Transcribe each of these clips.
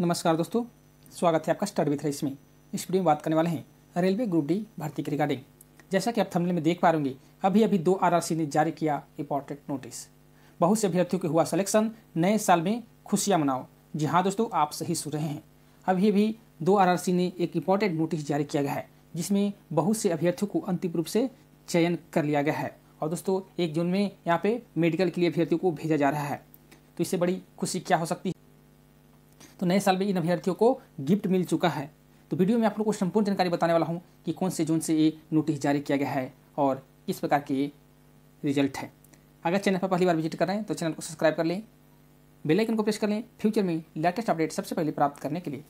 नमस्कार दोस्तों स्वागत है आपका स्टडी विथ रेस में इस वीडियो में बात करने वाले हैं रेलवे ग्रुप डी भर्ती की रिगार्डिंग जैसा कि आप थंबनेल में देख पा रहे अभी अभी दो आरआरसी ने जारी किया इंपॉर्टेंट नोटिस बहुत से अभ्यर्थियों के हुआ सिलेक्शन नए साल में खुशियाँ मनाओ जी हाँ दोस्तों आप सही सुन रहे हैं अभी अभी दो आर ने एक इम्पोर्टेंट नोटिस जारी किया गया है जिसमें बहुत से अभ्यर्थियों को अंतिम रूप से चयन कर लिया गया है और दोस्तों एक जून में यहाँ पे मेडिकल के लिए अभ्यर्थियों को भेजा जा रहा है तो इससे बड़ी खुशी क्या हो सकती है तो नए साल में इन अभ्यर्थियों को गिफ्ट मिल चुका है तो वीडियो में आप लोग को संपूर्ण जानकारी बताने वाला हूँ कि कौन से जोन से ये नोटिस जारी किया गया है और किस प्रकार के रिजल्ट है अगर चैनल पर पहली बार विजिट कर रहे हैं तो चैनल को सब्सक्राइब कर लें बेलाइकन को प्रेस कर लें फ्यूचर में लेटेस्ट अपडेट सबसे पहले प्राप्त करने के लिए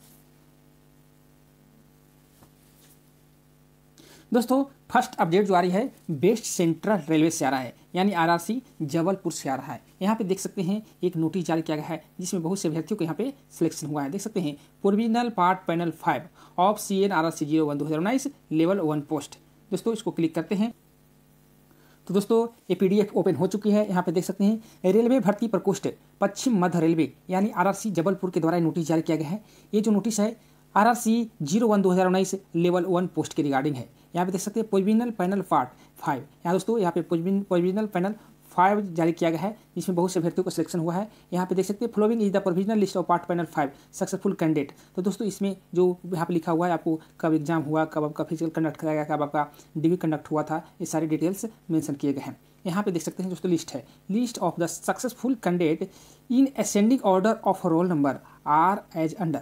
दोस्तों फर्स्ट अपडेट जो आ रही है बेस्ट सेंट्रल रेलवे से आ रहा है यानी आरआरसी जबलपुर से आ रहा है यहाँ पे देख सकते हैं एक नोटिस जारी किया गया है जिसमें बहुत से अभ्यर्थियों को यहाँ पे सिलेक्शन हुआ है देख सकते हैं provisional part panel five of C N R level one post दोस्तों इसको क्लिक करते हैं तो दोस्तों ये पीडीएफ ओपन हो चुकी है यहाँ पे देख सकते हैं रेलवे भर्ती प्रकोष्ठ पश्चिम मध्य रेलवे यानी आरआरसी जबलपुर के द्वारा नोटिस जारी किया गया है ये जो नोटिस है आरआरसी जीरो वन दो हज़ार उन्नीस लेवल वन पोस्ट के रिगार्डिंग है यहाँ पे देख सकते हैं पोजिशनल पैनल पार्ट फाइव यहाँ दोस्तों यहाँ पे पोजिशनल पैनल फाइव जारी किया गया है जिसमें बहुत से अभ्यर्थियों का सिलेक्शन हुआ है यहाँ पे देख सकते हैं following is the provisional list of part panel five successful candidate तो दोस्तों इसमें जो यहाँ पे लिखा हुआ है आपको कब एग्जाम हुआ कब आपका फिजिकल कंडक्ट कराया गया कब आपका डिग्री कंडक्ट हुआ था ये सारी डिटेल्स मैंशन किए गए हैं यहाँ पे देख सकते हैं दोस्तों लिस्ट है list of the successful candidate in ascending order of roll number are as under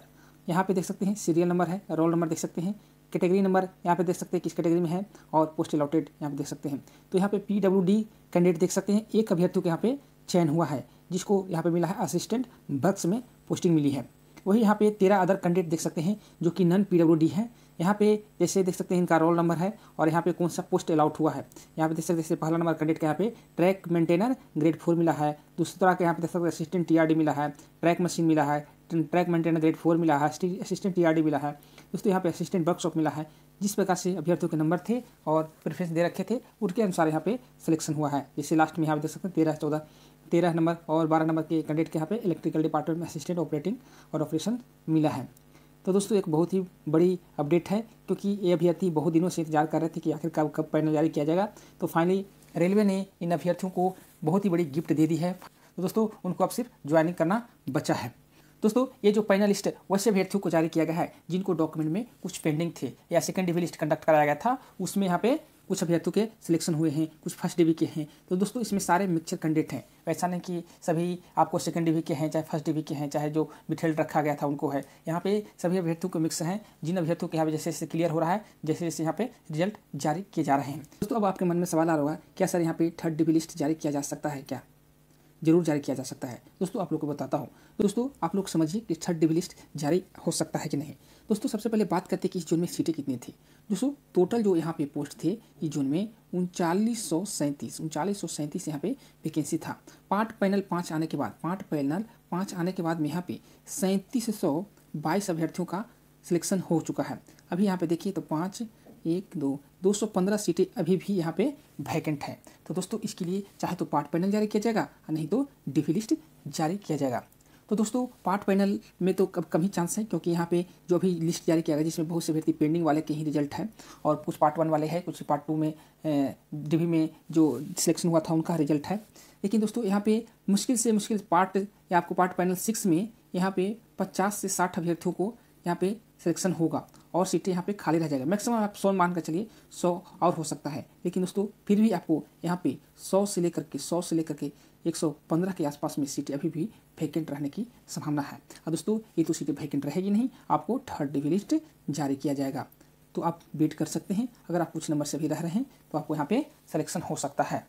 यहाँ पे देख सकते हैं सीरियल नंबर है रोल नंबर देख सकते हैं कैटेगरी नंबर यहाँ पे देख सकते हैं किस कैटेगरी में है और पोस्ट अलॉटेड यहाँ पे देख सकते हैं तो यहाँ पे पी डब्ल्यू डी कैंडिडेट देख सकते हैं एक अभ्यर्थियों को यहाँ पे चयन हुआ है जिसको यहाँ पे मिला है असिस्टेंट बक्स में पोस्टिंग मिली है वही यहाँ पे तेरह अदर कैंडिडेट देख सकते हैं जो कि नन पी डब्ल्यू डी है यहाँ पे जैसे देख सकते हैं इनका रोल नंबर है और यहाँ पे कौन सा पोस्ट अलाउट हुआ है यहाँ पे देख सकते हैं जैसे पहला नंबर कैंडिडेट का यहाँ पे ट्रैक मेंटेनर ग्रेड फोर मिला है दूसरी तरह का यहाँ पे देख सकते हैं असिस्टेंट टीआरडी मिला है ट्रैक मशीन मिला है ट्रैक मेंटेनर ग्रेड फोर मिला है असिस्टेंट टी मिला है दोस्तों यहाँ पे असिस्टेंट वर्कशॉप मिला है जिस प्रकार से अभ्यर्थियों के नंबर थे और प्रेफरेंस दे रखे थे उनके अनुसार यहाँ पे सिलेक्शन हुआ है जैसे लास्ट में यहाँ पे देख सकते हैं तेरह चौदह तेरह नंबर और बारह नंबर के कैंडिडेट के यहाँ पे इलेक्ट्रिकल डिपार्टमेंट में असिस्टेंट ऑपरेटिंग और ऑपरेशन मिला है तो दोस्तों एक बहुत ही बड़ी अपडेट है क्योंकि ये अभ्यर्थी बहुत दिनों से इंतजार कर रहे थे कि आखिर कब कब पैनल जारी किया जाएगा तो फाइनली रेलवे ने इन अभ्यर्थियों को बहुत ही बड़ी गिफ्ट दे दी है तो दोस्तों उनको अब सिर्फ ज्वाइनिंग करना बचा है दोस्तों ये जो पैनल लिस्ट वैसे अभ्यर्थियों को जारी किया गया है जिनको डॉक्यूमेंट में कुछ पेंडिंग थे या सेकेंड डिवी लिस्ट कंडक्ट कराया गया था उसमें यहाँ पे कुछ अभ्यर्थियों के सिलेक्शन हुए हैं कुछ फर्स्ट डिवी के हैं तो दोस्तों इसमें सारे मिक्सचर कैंडिडेट हैं वैसा तो नहीं कि सभी आपको सेकंड डिवी के हैं चाहे फर्स्ट डिवी के हैं चाहे जो डिटेल रखा गया था उनको है यहाँ पे सभी अभ्यर्थियों के मिक्स हैं जिन अभ्यर्थियों के यहाँ पर जैसे जैसे क्लियर हो रहा है जैसे जैसे यहाँ पे रिजल्ट जारी किए जा रहे हैं दोस्तों अब आपके मन में सवाल आ रहा होगा क्या सर यहाँ पे थर्ड डिवी लिस्ट जारी किया जा सकता है क्या जरूर जारी किया जा सकता है दोस्तों आप लोग को बताता हूँ दोस्तों आप लोग समझिए कि थर्ड डिवी लिस्ट जारी हो सकता है कि नहीं दोस्तों सबसे पहले बात करते हैं कि इस जोन में सीटें कितनी थी दोस्तों टोटल जो यहाँ पे पोस्ट थे इस जोन में उनचालीस सौ सैंतीस उनचालीस सौ सैंतीस यहाँ पे वैकेंसी था पार्ट पैनल पाँच आने के बाद पार्ट पैनल पाँच आने के बाद में यहाँ पे सैंतीस सौ बाईस अभ्यर्थियों का सिलेक्शन हो चुका है अभी यहाँ पे देखिए तो पाँच एक दो दो सौ पंद्रह सीटें अभी भी यहाँ पे वैकेंट हैं तो दोस्तों इसके लिए चाहे तो पार्ट पैनल जारी किया जाएगा नहीं तो डिफी लिस्ट जारी किया जाएगा तो दोस्तों पार्ट पैनल में तो कब कम ही चांस है क्योंकि यहाँ पे जो भी लिस्ट जारी किया गया जिसमें बहुत से अभ्यर्थी पेंडिंग वाले के ही रिजल्ट है और कुछ पार्ट वन वाले हैं कुछ पार्ट टू में डिवी में जो सिलेक्शन हुआ था उनका रिजल्ट है लेकिन दोस्तों यहाँ पे मुश्किल से मुश्किल पार्ट या आपको पार्ट पैनल सिक्स में यहाँ पे पचास से साठ अभ्यर्थियों को यहाँ पे सिलेक्शन होगा और सीटें यहाँ पे खाली रह जाएगा मैक्सिमम आप सौ मान कर चलिए सौ और हो सकता है लेकिन दोस्तों फिर भी आपको यहाँ पे सौ से लेकर के सौ से लेकर के एक सौ पंद्रह के आसपास में सीटें अभी भी वैकेंट रहने की संभावना है और दोस्तों ये तो सीटें वैकेंट रहेगी नहीं आपको थर्ड डिवी लिस्ट जारी किया जाएगा तो आप वेट कर सकते हैं अगर आप कुछ नंबर से भी रह रहे हैं तो आपको यहाँ पर सलेक्शन हो सकता है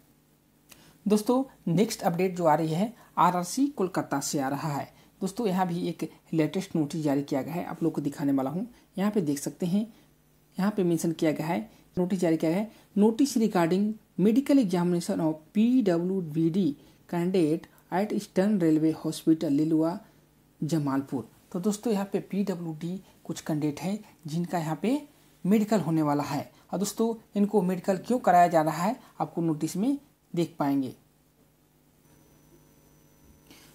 दोस्तों नेक्स्ट अपडेट जो आ रही है आर कोलकाता से आ रहा है दोस्तों यहाँ भी एक लेटेस्ट नोटिस जारी किया गया है आप लोग को दिखाने वाला हूँ यहाँ पे देख सकते हैं यहाँ पे मेंशन किया गया है नोटिस जारी किया गया है notice regarding medical examination of P W B D candidate at Eastern Railway hospital Liluah Jamalpur तो दोस्तों यहाँ पे पी डब्ल्यू डी कुछ कैंडिडेट हैं जिनका यहाँ पे मेडिकल होने वाला है और दोस्तों इनको मेडिकल क्यों कराया जा रहा है आपको नोटिस में देख पाएंगे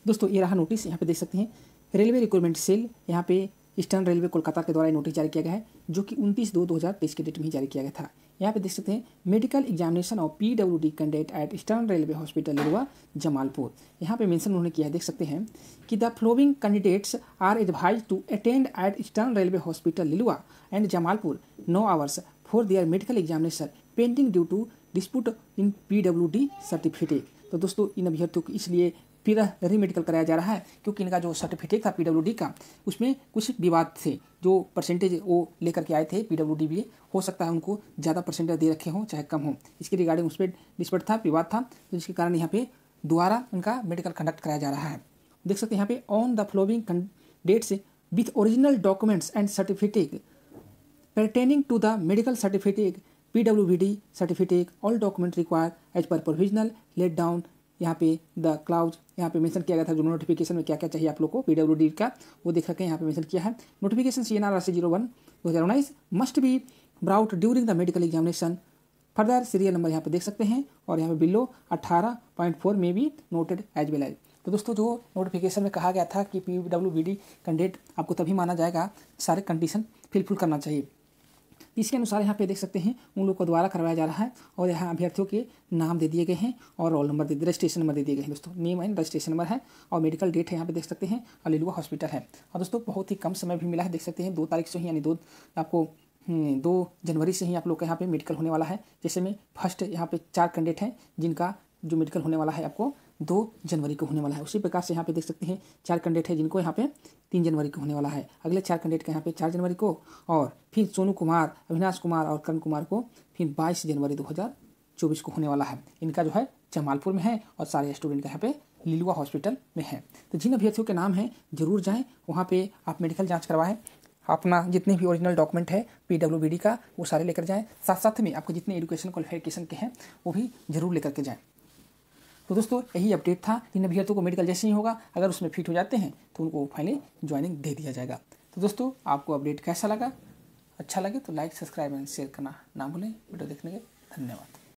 दोस्तों ये रहा नोटिस यहाँ पे देख सकते हैं रेलवे रिक्रूटमेंट सेल यहाँ पे ईस्टर्न रेलवे कोलकाता के द्वारा नोटिस जारी किया गया है जो कि उनतीस दो दो हज़ार तेईस के डेट में ही जारी किया गया था यहाँ पे देख सकते हैं medical examination of P W D candidate at Eastern Railway hospital Liluah Jamalpur यहाँ पे मेंशन उन्होंने किया है देख सकते हैं कि the following candidates are advise to attend at Eastern Railway hospital Liluah and Jamalpur नौ hours for their medical examination pending due to dispute in P W D certificate तो दोस्तों इन अभ्यर्थियों को इसलिए फिर री मेडिकल कराया जा रहा है क्योंकि इनका जो सर्टिफिकेट था पीडब्ल्यूडी का उसमें कुछ विवाद थे जो परसेंटेज वो लेकर के आए थे पीडब्ल्यूडी भी हो सकता है उनको ज़्यादा परसेंटेज दे रखे हों चाहे कम हो इसके रिगार्डिंग उस पर डिस्प्यूट था विवाद था तो जिसके कारण यहाँ पे दोबारा उनका मेडिकल कंडक्ट कराया जा रहा है देख सकते हैं यहाँ पे on the following dates with original documents and certificate pertaining medical certificate P W B D certificate all document require as per provisional laid down यहाँ पे द क्लाउज यहाँ पे मेंशन किया गया था जो नोटिफिकेशन में क्या क्या चाहिए आप लोग को पी का वो देख के यहाँ पे मेंशन किया है notification C N R C zero one दो हज़ार उन्नीस must be brought during the medical examination further serial number यहाँ पे देख सकते हैं और यहाँ पे बिलो अट्ठारह पॉइंट फोर में भी नोटेड एज वेल एज तो दोस्तों जो नोटिफिकेशन में कहा गया था कि P W B D candidate आपको तभी माना जाएगा सारे कंडीशन फिलफिल करना चाहिए इसके अनुसार यहाँ पे देख सकते हैं उन लोगों को द्वारा करवाया जा रहा है और यहाँ अभ्यर्थियों के नाम दे दिए गए हैं और रोल नंबर दे रजिस्ट्रेशन नंबर दे दिए गए हैं दोस्तों नेम एंड रजिस्ट्रेशन नंबर है और मेडिकल डेट है यहाँ पे देख सकते हैं अलीलुआ हॉस्पिटल है और दोस्तों बहुत ही कम समय भी मिला है देख सकते हैं दो तारीख से ही यानी दो आपको हम्म, दो जनवरी से ही आप लोग का यहाँ पे मेडिकल होने वाला है जैसे में फर्स्ट यहाँ पे चार कैंडिडेट हैं जिनका जो मेडिकल होने वाला है आपको दो जनवरी को होने वाला है उसी प्रकार से यहाँ पे देख सकते हैं चार कैंडिडेट है जिनको यहाँ पे तीन जनवरी को होने वाला है अगले चार कैंडिडेट का यहाँ पे चार जनवरी को और फिर सोनू कुमार अविनाश कुमार और करण कुमार को फिर बाईस जनवरी दो चौबीस को होने वाला है इनका जो है जमालपुर में है और सारे स्टूडेंट का यहाँ पे लिलुआ हॉस्पिटल में है तो जिन अभ्यर्थियों के नाम हैं जरूर जाएँ वहाँ पे आप मेडिकल जाँच करवाएँ अपना जितने भी ओरिजिनल डॉक्यूमेंट है पी का वो सारे लेकर जाएँ साथ साथ में आपको जितने एजुकेशन क्वालिफिकेशन के हैं वो भी जरूर लेकर के जाएँ तो दोस्तों यही अपडेट था इन अभ्यर्थियों को मेडिकल जैसे ही होगा अगर उसमें फिट हो जाते हैं तो उनको फाइनली ज्वाइनिंग दे दिया जाएगा तो दोस्तों आपको अपडेट कैसा लगा अच्छा लगे तो लाइक सब्सक्राइब एंड शेयर करना ना भूलें वीडियो देखने के धन्यवाद